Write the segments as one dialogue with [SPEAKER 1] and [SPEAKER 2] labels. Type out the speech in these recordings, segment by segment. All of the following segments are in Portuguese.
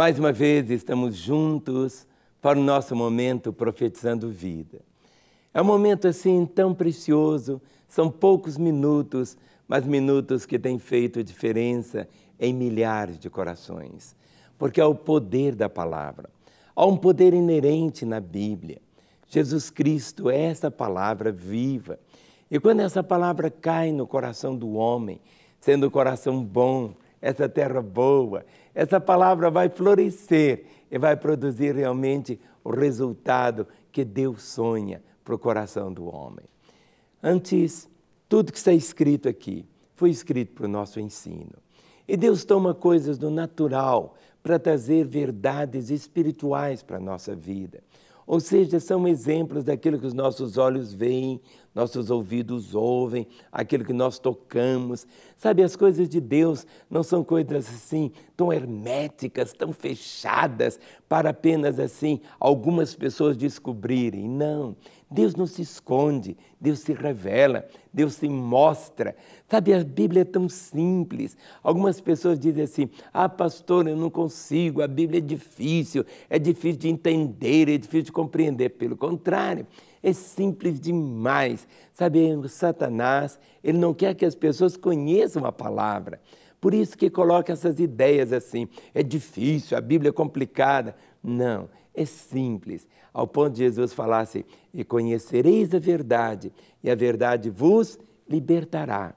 [SPEAKER 1] Mais uma vez estamos juntos para o nosso momento profetizando vida. É um momento assim tão precioso, são poucos minutos, mas minutos que têm feito diferença em milhares de corações. Porque há o poder da palavra, há um poder inerente na Bíblia. Jesus Cristo é essa palavra viva. E quando essa palavra cai no coração do homem, sendo o coração bom, essa terra boa, essa palavra vai florescer e vai produzir realmente o resultado que Deus sonha para o coração do homem. Antes, tudo que está escrito aqui foi escrito para o nosso ensino. E Deus toma coisas do natural para trazer verdades espirituais para a nossa vida. Ou seja, são exemplos daquilo que os nossos olhos veem, nossos ouvidos ouvem, aquilo que nós tocamos. Sabe, as coisas de Deus não são coisas assim tão herméticas, tão fechadas, para apenas assim algumas pessoas descobrirem. Não. Deus não se esconde, Deus se revela, Deus se mostra. Sabe, a Bíblia é tão simples. Algumas pessoas dizem assim: ah, pastor, eu não consigo, a Bíblia é difícil, é difícil de entender, é difícil de compreender. Pelo contrário, é simples demais. Sabe, Satanás, ele não quer que as pessoas conheçam a palavra. Por isso que coloca essas ideias assim. É difícil, a Bíblia é complicada. Não, é simples. Ao ponto de Jesus falar assim: E conhecereis a verdade, e a verdade vos libertará.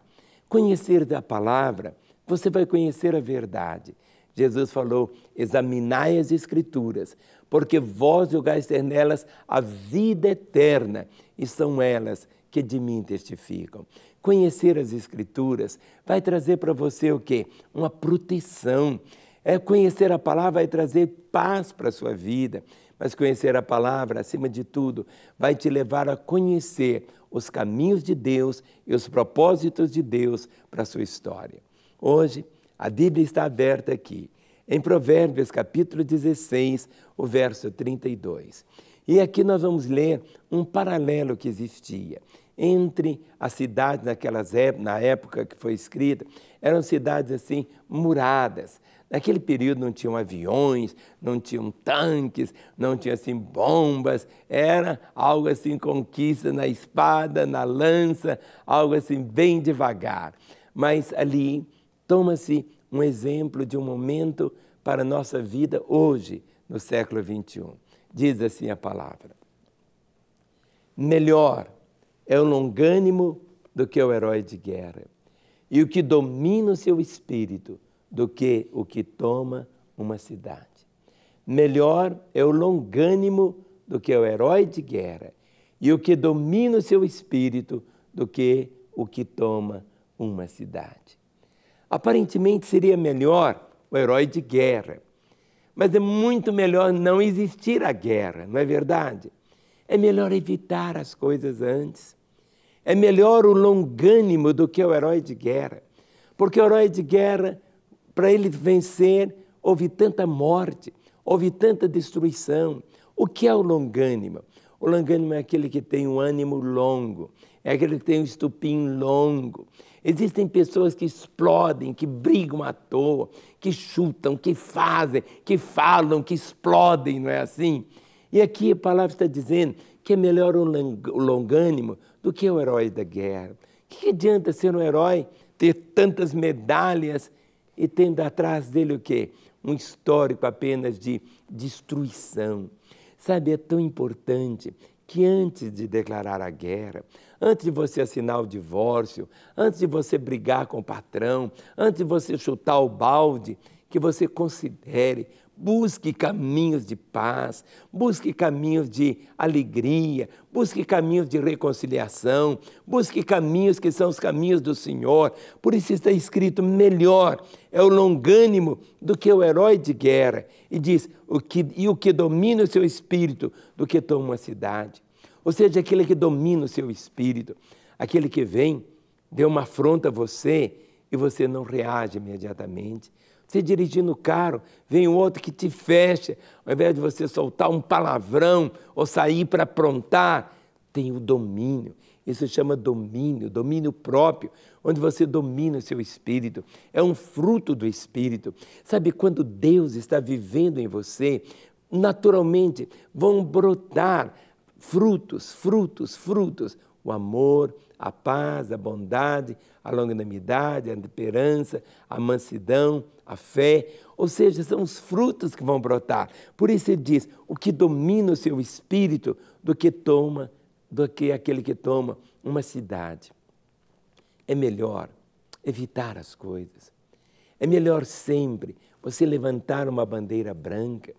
[SPEAKER 1] Conhecer da palavra, você vai conhecer a verdade. Jesus falou: examinai as Escrituras, porque vós julgais ter nelas a vida eterna, e são elas que de mim testificam. Conhecer as Escrituras vai trazer para você o quê? Uma proteção. É, conhecer a palavra vai trazer paz para a sua vida, mas conhecer a palavra, acima de tudo, vai te levar a conhecer os caminhos de Deus e os propósitos de Deus para a sua história. Hoje, a Bíblia está aberta aqui, em Provérbios capítulo 16, o verso 32. E aqui nós vamos ler um paralelo que existia entre as cidades naquelas na época que foi escrita, eram cidades assim muradas. Naquele período não tinham aviões, não tinham tanques, não tinham assim bombas, era algo assim conquista na espada, na lança, algo assim bem devagar. Mas ali Toma-se um exemplo de um momento para a nossa vida hoje, no século XXI. Diz assim a palavra: Melhor é o longânimo do que o herói de guerra, e o que domina o seu espírito do que o que toma uma cidade. Melhor é o longânimo do que o herói de guerra, e o que domina o seu espírito do que o que toma uma cidade. Aparentemente seria melhor o herói de guerra, mas é muito melhor não existir a guerra, não é verdade? É melhor evitar as coisas antes. É melhor o longânimo do que o herói de guerra, porque o herói de guerra, para ele vencer, houve tanta morte, houve tanta destruição. O que é o longânimo? O longânimo é aquele que tem um ânimo longo, é aquele que tem um estupim longo, Existem pessoas que explodem, que brigam à toa, que chutam, que fazem, que falam, que explodem, não é assim? E aqui a palavra está dizendo que é melhor o longânimo do que o herói da guerra. O que adianta ser um herói, ter tantas medalhas e tendo atrás dele o quê? Um histórico apenas de destruição. Sabe, é tão importante que antes de declarar a guerra, antes de você assinar o divórcio, antes de você brigar com o patrão, antes de você chutar o balde, que você considere, busque caminhos de paz, busque caminhos de alegria, busque caminhos de reconciliação, busque caminhos que são os caminhos do Senhor. Por isso está escrito: melhor é o longânimo do que o herói de guerra. E diz: o que, e o que domina o seu espírito do que toma uma cidade. Ou seja, aquele que domina o seu espírito, aquele que vem, deu uma afronta a você e você não reage imediatamente. Você dirigindo o carro, vem outro que te fecha, ao invés de você soltar um palavrão ou sair para aprontar, tem o domínio. Isso chama domínio, domínio próprio, onde você domina o seu espírito. É um fruto do espírito. Sabe quando Deus está vivendo em você, naturalmente vão brotar frutos, frutos, frutos. O amor, a paz, a bondade, a longanimidade, a esperança, a mansidão, a fé. Ou seja, são os frutos que vão brotar. Por isso ele diz: o que domina o seu espírito do que toma, do que aquele que toma uma cidade. É melhor evitar as coisas. É melhor sempre você levantar uma bandeira branca.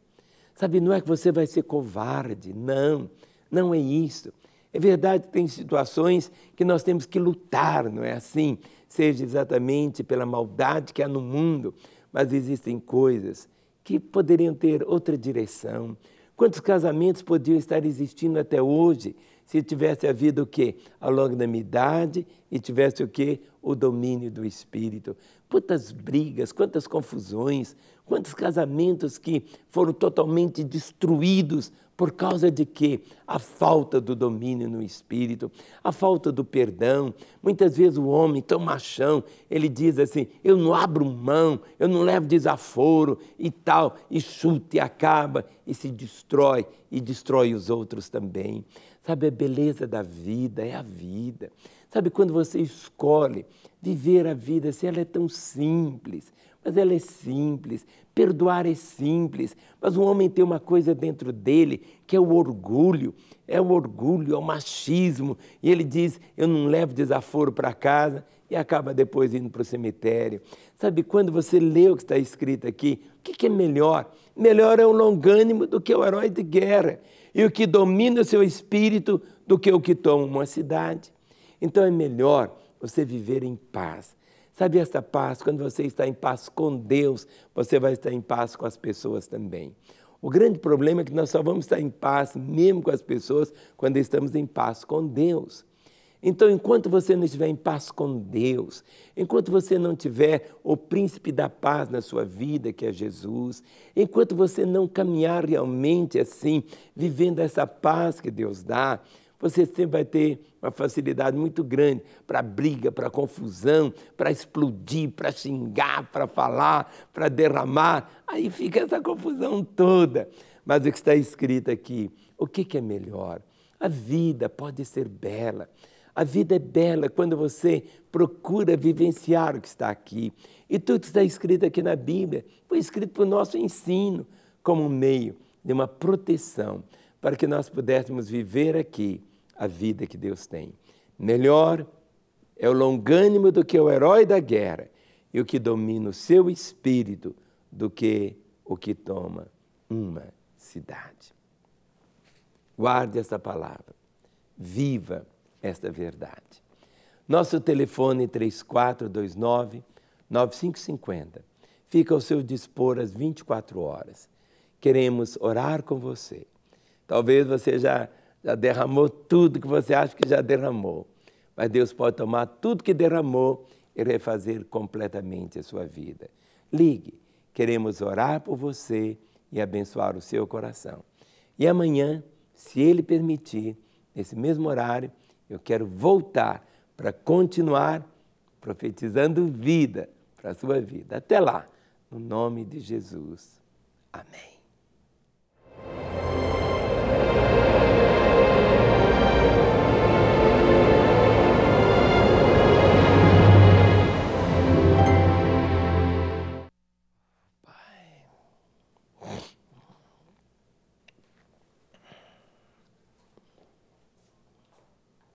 [SPEAKER 1] Sabe, não é que você vai ser covarde, não. Não é isso. É verdade que tem situações que nós temos que lutar, não é assim? Seja exatamente pela maldade que há no mundo, mas existem coisas que poderiam ter outra direção. Quantos casamentos podiam estar existindo até hoje se tivesse havido o quê? A longanimidade e tivesse o quê? O domínio do espírito. Quantas brigas, quantas confusões, quantos casamentos que foram totalmente destruídos por causa de quê? A falta do domínio no espírito, a falta do perdão. Muitas vezes o homem, tão machão, ele diz assim: eu não abro mão, eu não levo desaforo e tal, e chuta e acaba, e se destrói, e destrói os outros também. Sabe, a beleza da vida é a vida. Sabe, quando você escolhe viver a vida, se assim, ela é tão simples, mas ela é simples. Perdoar é simples, mas o homem tem uma coisa dentro dele que é o orgulho, é o orgulho, é o machismo. E ele diz: Eu não levo desaforo para casa e acaba depois indo para o cemitério. Sabe, quando você lê o que está escrito aqui, o que, que é melhor? Melhor é o longânimo do que o herói de guerra, e o que domina o seu espírito do que o que toma uma cidade. Então é melhor você viver em paz Sabe esta paz? Quando você está em paz com Deus, você vai estar em paz com as pessoas também. O grande problema é que nós só vamos estar em paz mesmo com as pessoas quando estamos em paz com Deus. Então, enquanto você não estiver em paz com Deus, enquanto você não tiver o príncipe da paz na sua vida, que é Jesus, enquanto você não caminhar realmente assim, vivendo essa paz que Deus dá, você sempre vai ter uma facilidade muito grande para briga, para confusão, para explodir, para xingar, para falar, para derramar. Aí fica essa confusão toda. Mas o que está escrito aqui, o que, que é melhor? A vida pode ser bela. A vida é bela quando você procura vivenciar o que está aqui. E tudo que está escrito aqui na Bíblia foi escrito para o nosso ensino, como um meio de uma proteção, para que nós pudéssemos viver aqui a vida que Deus tem. Melhor é o longânimo do que o herói da guerra e o que domina o seu espírito do que o que toma uma cidade. Guarde esta palavra, viva esta verdade. Nosso telefone 3429 9550 fica ao seu dispor às 24 horas. Queremos orar com você. Talvez você já já derramou tudo que você acha que já derramou. Mas Deus pode tomar tudo que derramou e refazer completamente a sua vida. Ligue, queremos orar por você e abençoar o seu coração. E amanhã, se Ele permitir, nesse mesmo horário, eu quero voltar para continuar profetizando vida para a sua vida. Até lá, no nome de Jesus. Amém.